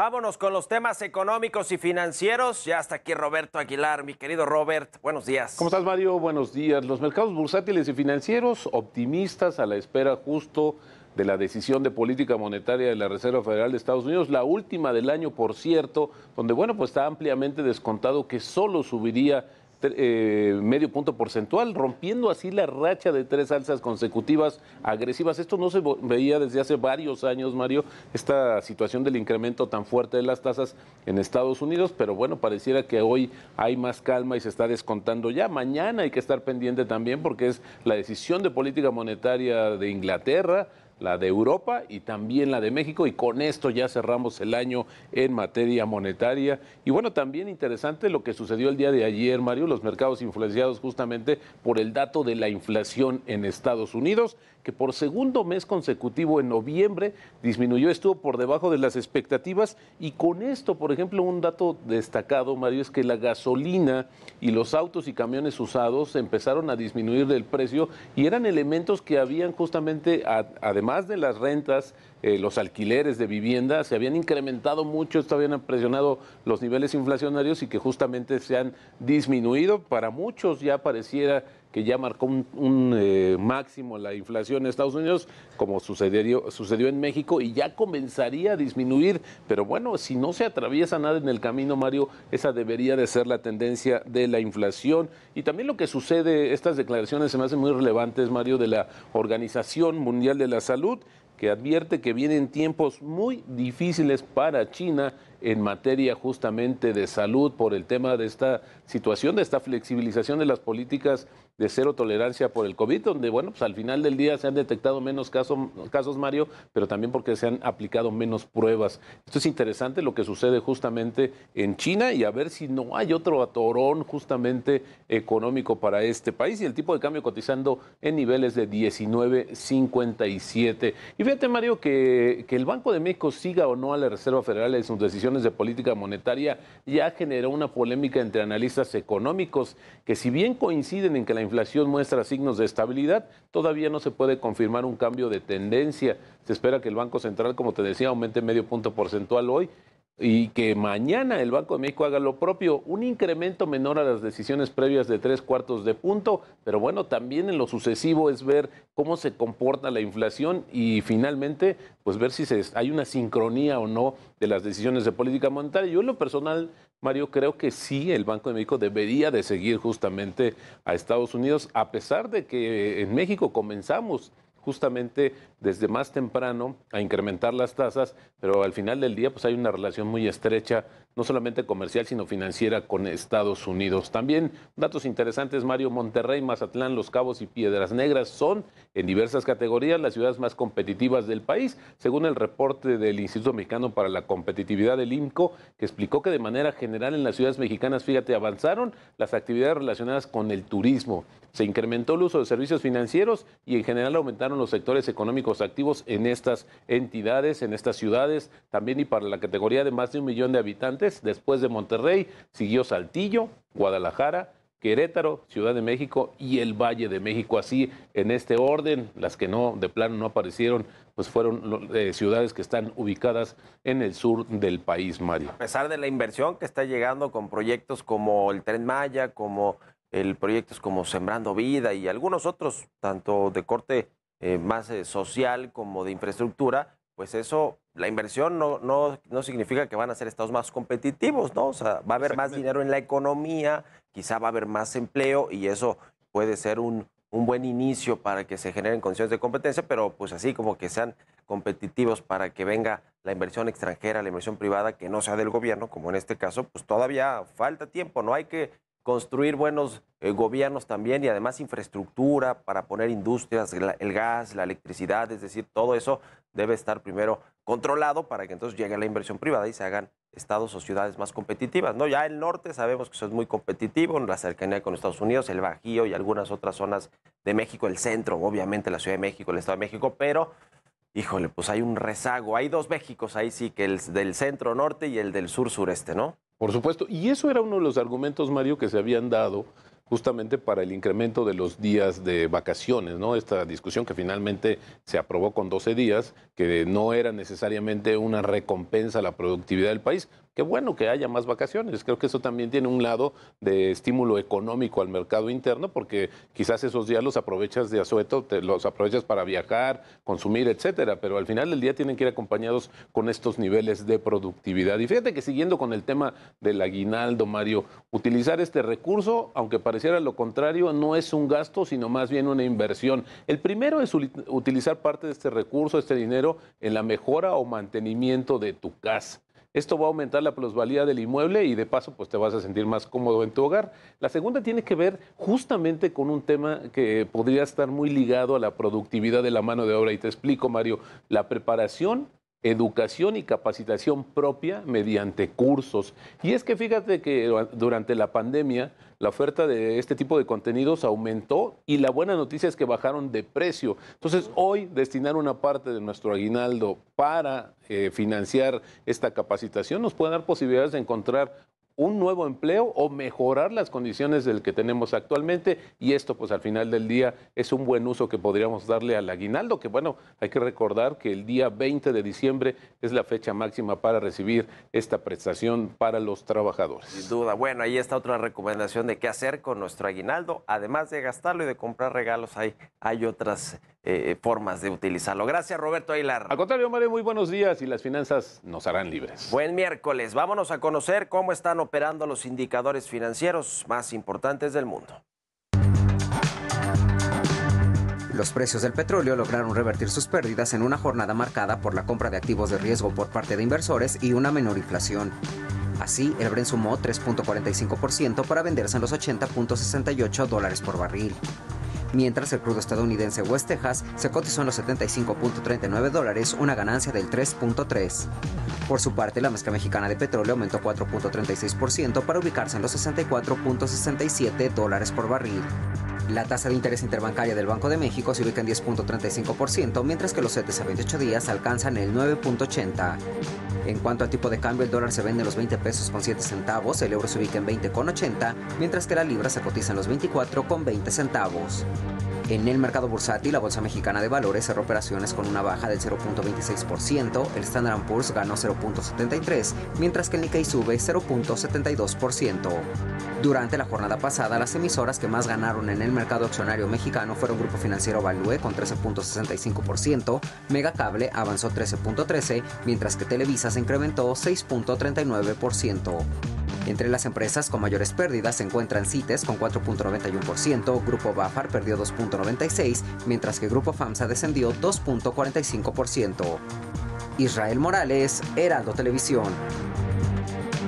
Vámonos con los temas económicos y financieros. Ya hasta aquí Roberto Aguilar, mi querido Robert. Buenos días. ¿Cómo estás, Mario? Buenos días. Los mercados bursátiles y financieros optimistas a la espera justo de la decisión de política monetaria de la Reserva Federal de Estados Unidos, la última del año, por cierto, donde, bueno, pues está ampliamente descontado que solo subiría eh, medio punto porcentual, rompiendo así la racha de tres alzas consecutivas agresivas. Esto no se veía desde hace varios años, Mario, esta situación del incremento tan fuerte de las tasas en Estados Unidos, pero bueno, pareciera que hoy hay más calma y se está descontando ya. Mañana hay que estar pendiente también porque es la decisión de política monetaria de Inglaterra la de Europa y también la de México. Y con esto ya cerramos el año en materia monetaria. Y bueno, también interesante lo que sucedió el día de ayer, Mario, los mercados influenciados justamente por el dato de la inflación en Estados Unidos, que por segundo mes consecutivo en noviembre disminuyó, estuvo por debajo de las expectativas y con esto, por ejemplo, un dato destacado, Mario, es que la gasolina y los autos y camiones usados empezaron a disminuir del precio y eran elementos que habían justamente, además de las rentas, eh, los alquileres de vivienda, se habían incrementado mucho, esto habían presionado los niveles inflacionarios y que justamente se han disminuido. Para muchos ya pareciera que ya marcó un, eh, máximo la inflación en Estados Unidos, como sucedió, sucedió en México, y ya comenzaría a disminuir. Pero bueno, si no se atraviesa nada en el camino, Mario, esa debería de ser la tendencia de la inflación. Y también lo que sucede, estas declaraciones se me hacen muy relevantes, Mario, de la Organización Mundial de la Salud, que advierte que vienen tiempos muy difíciles para China en materia justamente de salud por el tema de esta situación, de esta flexibilización de las políticas de cero tolerancia por el COVID, donde, bueno, pues al final del día se han detectado menos casos, casos, Mario, pero también porque se han aplicado menos pruebas. Esto es interesante lo que sucede justamente en China y a ver si no hay otro atorón justamente económico para este país y el tipo de cambio cotizando en niveles de 19.57. Y fíjate, Mario, que, que el Banco de México siga o no a la Reserva Federal en sus decisiones de política monetaria ya generó una polémica entre analistas económicos que si bien coinciden en que la inflación muestra signos de estabilidad, todavía no se puede confirmar un cambio de tendencia. Se espera que el Banco Central, como te decía, aumente medio punto porcentual hoy y que mañana el Banco de México haga lo propio, un incremento menor a las decisiones previas de tres cuartos de punto, pero bueno, también en lo sucesivo es ver cómo se comporta la inflación y finalmente, pues ver si hay una sincronía o no de las decisiones de política monetaria. Yo en lo personal, Mario, creo que sí, el Banco de México debería de seguir justamente a Estados Unidos, a pesar de que en México comenzamos justamente desde más temprano a incrementar las tasas, pero al final del día pues hay una relación muy estrecha, no solamente comercial, sino financiera con Estados Unidos. También datos interesantes, Mario, Monterrey, Mazatlán, Los Cabos y Piedras Negras son en diversas categorías las ciudades más competitivas del país, según el reporte del Instituto Mexicano para la Competitividad del IMCO, que explicó que de manera general en las ciudades mexicanas, fíjate, avanzaron las actividades relacionadas con el turismo, se incrementó el uso de servicios financieros y en general aumentaron los sectores económicos activos en estas entidades, en estas ciudades, también y para la categoría de más de un millón de habitantes. Después de Monterrey, siguió Saltillo, Guadalajara, Querétaro, Ciudad de México y el Valle de México. Así, en este orden, las que no, de plano, no aparecieron, pues fueron eh, ciudades que están ubicadas en el sur del país, Mario. A pesar de la inversión que está llegando con proyectos como el Tren Maya, como el proyectos como Sembrando Vida y algunos otros, tanto de corte eh, más eh, social como de infraestructura, pues eso, la inversión no, no, no significa que van a ser estados más competitivos, ¿no? O sea, va a haber más dinero en la economía, quizá va a haber más empleo y eso puede ser un, un buen inicio para que se generen condiciones de competencia, pero pues así como que sean competitivos para que venga la inversión extranjera, la inversión privada, que no sea del gobierno, como en este caso, pues todavía falta tiempo, no hay que construir buenos eh, gobiernos también y además infraestructura para poner industrias, el gas, la electricidad, es decir, todo eso debe estar primero controlado para que entonces llegue la inversión privada y se hagan estados o ciudades más competitivas. ¿no? Ya el norte sabemos que eso es muy competitivo, en la cercanía con Estados Unidos, el Bajío y algunas otras zonas de México, el centro, obviamente la Ciudad de México, el Estado de México, pero híjole, pues hay un rezago. Hay dos Méxicos ahí sí, que el del centro norte y el del sur sureste, ¿no? Por supuesto, y eso era uno de los argumentos, Mario, que se habían dado justamente para el incremento de los días de vacaciones, ¿no? Esta discusión que finalmente se aprobó con 12 días, que no era necesariamente una recompensa a la productividad del país, Qué bueno que haya más vacaciones. Creo que eso también tiene un lado de estímulo económico al mercado interno, porque quizás esos días los aprovechas de asueto, te los aprovechas para viajar, consumir, etcétera. Pero al final del día tienen que ir acompañados con estos niveles de productividad. Y fíjate que siguiendo con el tema del aguinaldo, Mario, utilizar este recurso, aunque pareciera lo contrario, no es un gasto, sino más bien una inversión. El primero es utilizar parte de este recurso, este dinero, en la mejora o mantenimiento de tu casa. Esto va a aumentar la plusvalía del inmueble y de paso pues te vas a sentir más cómodo en tu hogar. La segunda tiene que ver justamente con un tema que podría estar muy ligado a la productividad de la mano de obra y te explico Mario, la preparación educación y capacitación propia mediante cursos. Y es que fíjate que durante la pandemia la oferta de este tipo de contenidos aumentó y la buena noticia es que bajaron de precio. Entonces hoy destinar una parte de nuestro aguinaldo para eh, financiar esta capacitación nos puede dar posibilidades de encontrar un nuevo empleo o mejorar las condiciones del que tenemos actualmente y esto pues al final del día es un buen uso que podríamos darle al aguinaldo, que bueno, hay que recordar que el día 20 de diciembre es la fecha máxima para recibir esta prestación para los trabajadores. Sin duda, bueno, ahí está otra recomendación de qué hacer con nuestro aguinaldo, además de gastarlo y de comprar regalos, hay, hay otras eh, formas de utilizarlo. Gracias, Roberto Aguilar. Al contrario, Mario, muy buenos días y las finanzas nos harán libres. Buen miércoles. Vámonos a conocer cómo están operando los indicadores financieros más importantes del mundo. Los precios del petróleo lograron revertir sus pérdidas en una jornada marcada por la compra de activos de riesgo por parte de inversores y una menor inflación. Así, el Bren sumó 3.45% para venderse en los 80.68 dólares por barril mientras el crudo estadounidense West Texas se cotizó en los 75.39 dólares, una ganancia del 3.3. Por su parte, la mezcla mexicana de petróleo aumentó 4.36% para ubicarse en los 64.67 dólares por barril. La tasa de interés interbancaria del Banco de México se ubica en 10.35%, mientras que los CETES a 28 días alcanzan el 9.80%. En cuanto al tipo de cambio, el dólar se vende en los 20 pesos con 7 centavos, el euro se ubica en 20 con 80, mientras que la libra se cotiza en los 24 con 20 centavos. En el mercado bursátil, la Bolsa Mexicana de Valores cerró operaciones con una baja del 0.26%, el Standard Poor's ganó 0.73%, mientras que el Nikkei sube 0.72%. Durante la jornada pasada, las emisoras que más ganaron en el mercado accionario mexicano fueron Grupo Financiero Value con 13.65%, Megacable avanzó 13.13%, mientras que Televisa se incrementó 6.39%. Entre las empresas con mayores pérdidas se encuentran CITES con 4.91%, Grupo Bafar perdió 2.96%, mientras que Grupo FAMSA descendió 2.45%. Israel Morales, Heraldo Televisión.